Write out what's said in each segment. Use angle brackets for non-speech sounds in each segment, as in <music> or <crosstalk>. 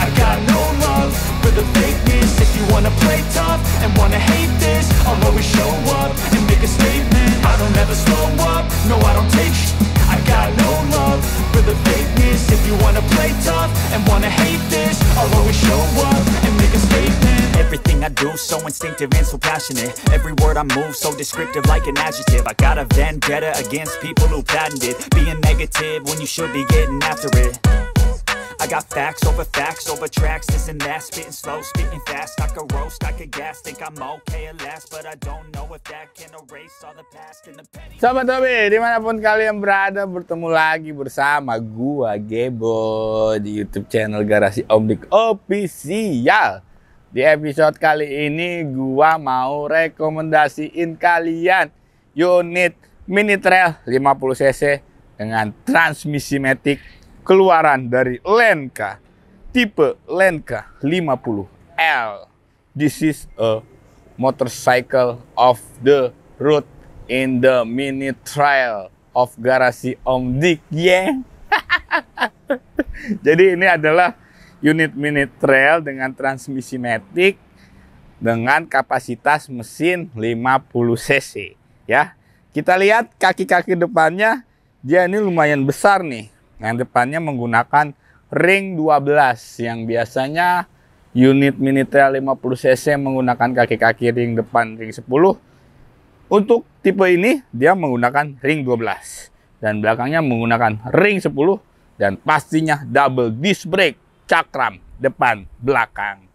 I got no love for the fakeness If you wanna play tough and wanna hate this I'll always show up and make a statement I don't ever slow up, no I don't take sh I got no love for the fakeness If you wanna play tough and wanna hate this I'll always show up and make a statement Everything I do, so instinctive and so passionate Every word I move, so descriptive like an adjective I got a vendetta against people who patented Being negative when you should be getting after it I got facts over facts over tracks, this and that, spitting slow, spitting fast. I could roast, I could gas, think I'm okay at last, but I don't know if that can erase all the past in the petty. Sobat Tobi, dimanapun kalian berada, bertemu lagi bersama gua Gebo di YouTube channel Garasi Omdik Official. Di episode kali ini gua mau rekomendasiin kalian unit mini trail 50cc dengan transmisi matic keluaran dari Lenka tipe Lenka 50L. This is a motorcycle of the road in the mini trial of garasi Om Dik. Yeah. <laughs> Jadi ini adalah unit mini trail dengan transmisi matic dengan kapasitas mesin 50 cc ya. Kita lihat kaki-kaki depannya dia ini lumayan besar nih yang depannya menggunakan ring 12 yang biasanya unit minitel 50 cc menggunakan kaki-kaki ring depan ring 10. Untuk tipe ini dia menggunakan ring 12 dan belakangnya menggunakan ring 10 dan pastinya double disc brake cakram depan belakang.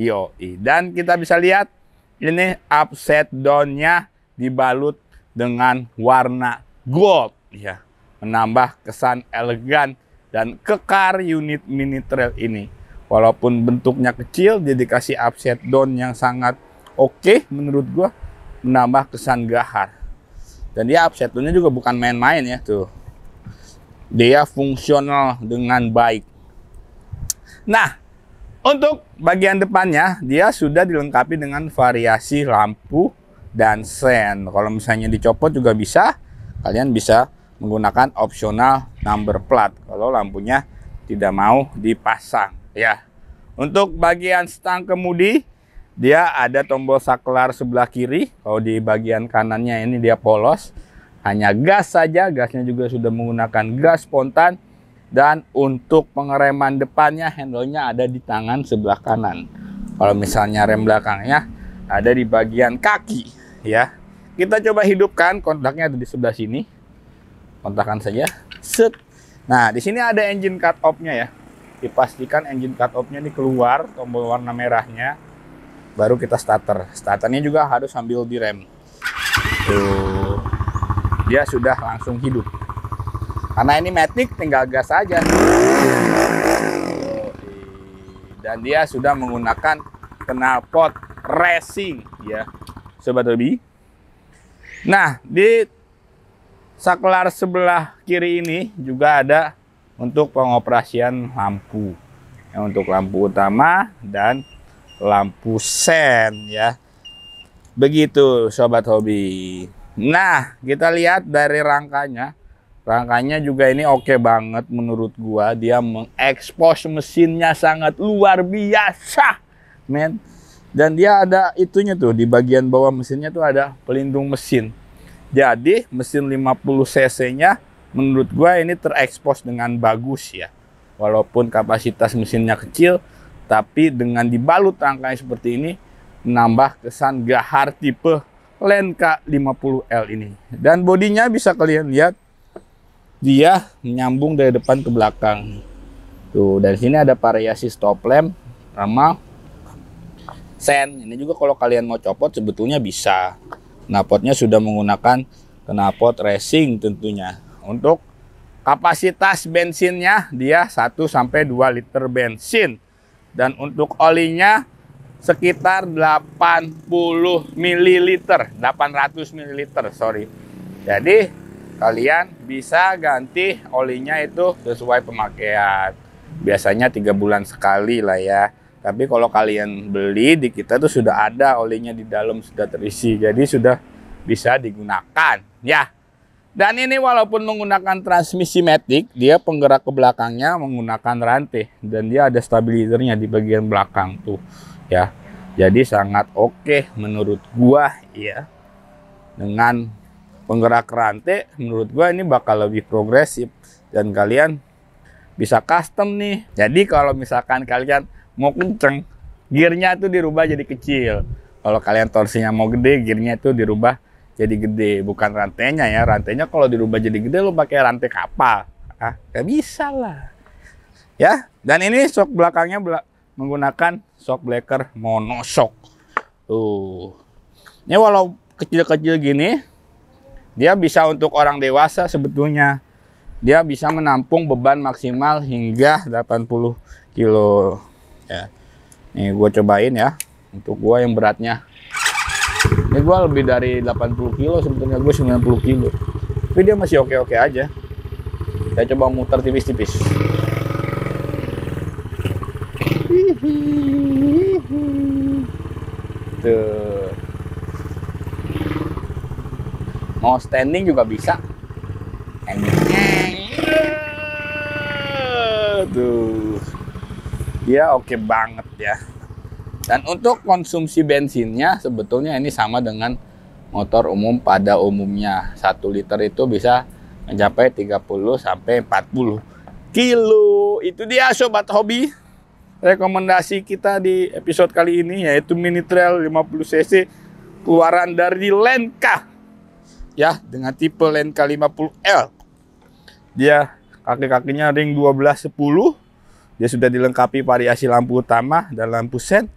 Yoi. Dan kita bisa lihat ini upset down-nya dibalut dengan warna gold ya menambah kesan elegan dan kekar unit mini trail ini. Walaupun bentuknya kecil, dia dikasih upside down yang sangat oke okay, menurut gue, menambah kesan gahar. Dan dia upside nya juga bukan main-main ya tuh. Dia fungsional dengan baik. Nah, untuk bagian depannya dia sudah dilengkapi dengan variasi lampu dan sen. Kalau misalnya dicopot juga bisa, kalian bisa menggunakan opsional number plat kalau lampunya tidak mau dipasang ya. Untuk bagian stang kemudi dia ada tombol saklar sebelah kiri. Kalau di bagian kanannya ini dia polos. Hanya gas saja, gasnya juga sudah menggunakan gas spontan. Dan untuk pengereman depannya, handlenya ada di tangan sebelah kanan. Kalau misalnya rem belakangnya ada di bagian kaki, ya. Kita coba hidupkan kontaknya ada di sebelah sini kontakkan saja set nah di sini ada engine cut off-nya ya dipastikan engine cut off-nya ini keluar tombol warna merahnya baru kita starter starternya juga harus sambil direm tuh dia sudah langsung hidup karena ini matic tinggal gas aja dan dia sudah menggunakan knalpot racing ya sobat hobi nah di saklar sebelah kiri ini juga ada untuk pengoperasian lampu ya, untuk lampu utama dan lampu sen ya begitu sobat hobi nah kita lihat dari rangkanya rangkanya juga ini oke okay banget menurut gua dia mengekspos mesinnya sangat luar biasa men dan dia ada itunya tuh di bagian bawah mesinnya tuh ada pelindung mesin jadi mesin 50 cc-nya menurut gue ini terekspos dengan bagus ya. Walaupun kapasitas mesinnya kecil, tapi dengan dibalut rangkaian seperti ini, menambah kesan gahar tipe Lenka 50L ini. Dan bodinya bisa kalian lihat, dia menyambung dari depan ke belakang. Tuh, dari sini ada variasi stop lamp sama sen. Ini juga kalau kalian mau copot sebetulnya bisa knalpotnya sudah menggunakan knalpot racing tentunya. Untuk kapasitas bensinnya dia 1 sampai 2 liter bensin dan untuk olinya sekitar 80 ml, 800 ml, sorry. Jadi kalian bisa ganti olinya itu sesuai pemakaian. Biasanya tiga bulan sekali lah ya. Tapi kalau kalian beli di kita tuh sudah ada olinya di dalam sudah terisi. Jadi sudah bisa digunakan ya. Dan ini walaupun menggunakan transmisi matic, dia penggerak ke belakangnya menggunakan rantai dan dia ada stabilizernya di bagian belakang tuh ya. Jadi sangat oke okay menurut gua ya. Dengan penggerak rantai menurut gua ini bakal lebih progresif dan kalian bisa custom nih. Jadi kalau misalkan kalian mau kenceng, gearnya tuh dirubah jadi kecil. Kalau kalian torsinya mau gede, gearnya tuh dirubah jadi gede, bukan rantainya ya. Rantainya kalau dirubah jadi gede lo pakai rantai kapal. Ah, gak bisa lah. Ya, dan ini shock belakangnya bela menggunakan shock mono monoshock. Tuh. Ini walau kecil-kecil gini, dia bisa untuk orang dewasa sebetulnya. Dia bisa menampung beban maksimal hingga 80 kilo ya nih gue cobain ya untuk gue yang beratnya ini gue lebih dari 80 kilo sebetulnya gue 90 kilo tapi dia masih oke-oke aja saya coba muter tipis-tipis tuh mau standing juga bisa tuh dia oke okay banget ya dan untuk konsumsi bensinnya sebetulnya ini sama dengan motor umum pada umumnya satu liter itu bisa mencapai 30 sampai 40 kilo itu dia sobat hobi rekomendasi kita di episode kali ini yaitu mini trail 50 cc keluaran dari Lenka ya dengan tipe Lenka 50L dia kaki-kakinya ring belas sepuluh. Dia sudah dilengkapi variasi lampu utama dan lampu sen.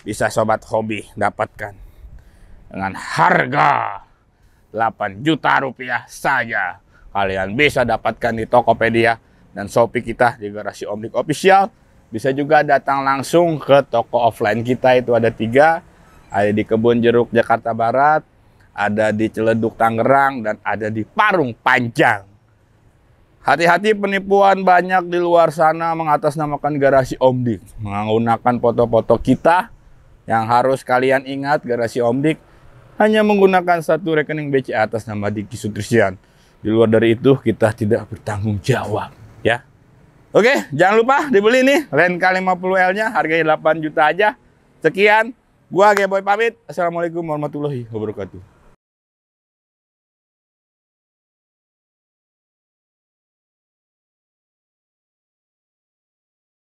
Bisa sobat hobi dapatkan dengan harga 8 juta rupiah saja. Kalian bisa dapatkan di Tokopedia dan Shopee kita di garasi Omnik Official. Bisa juga datang langsung ke toko offline kita itu ada tiga. Ada di Kebun Jeruk Jakarta Barat, ada di Celeduk Tangerang, dan ada di Parung Panjang. Hati-hati penipuan banyak di luar sana mengatasnamakan garasi Om Dik. Menggunakan foto-foto kita yang harus kalian ingat garasi Om Dik hanya menggunakan satu rekening BCA atas nama Diki Sutrisian. Di luar dari itu kita tidak bertanggung jawab ya. Oke, jangan lupa dibeli nih Lenka 50L-nya harganya 8 juta aja. Sekian, gua Gboy pamit. Assalamualaikum warahmatullahi wabarakatuh.